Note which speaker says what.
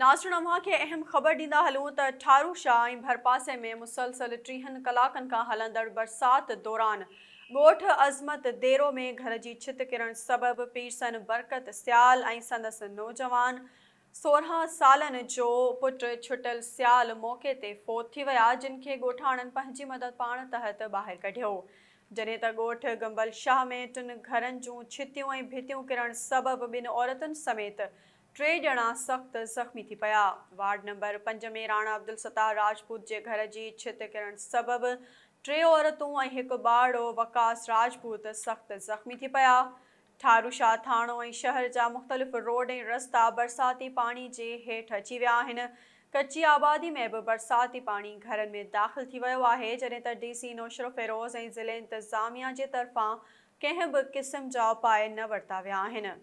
Speaker 1: नाज़र नमा खे अहम ख़बर ॾींदा हलूँ त ठारू शाह भरपासे में मुसलसल टीहनि कलाक खां हलंदड़ बरसाति दौरान गोठ अज़मत देरो में घर की छित किरण सबब पीरसन बरकत सियाल ऐं संदसि नौजवान सोरह साल जो पुटु छुटल सियाल मौक़े ते फोत थी विया जिन मदद पाण तहत बाहर कढियो जॾहिं त गंबल शाह में टिन घर जो छितियूं ऐं किरण सबबि बिन औरतुनि समेत टे ॼणा सख़्त ज़ख़्मी थी पिया वार्ड नंबर पंज में राणा अब्दुल सतार राजपूत जे घर जी छित किरणु सबबि टे औरतूं ऐं हिकु ॿाड़ो वकास राजपूत सख़्त ज़ख़्मी थी पिया ठारूशाह थाणो ऐं शहर जा मुख़्तलिफ़ रोड ऐं रस्ता बरसाती पाणी जे हेठि अची विया आहिनि कची आबादी में बि बरसाती पाणी घरनि में दाख़िल थी वियो आहे जॾहिं त डी सी नौशरो फ़ेरोज़ ऐं ज़िले इंतिज़ामिया जे तरफ़ां कंहिं बि क़िस्म जा
Speaker 2: उपाय न वरिता विया आहिनि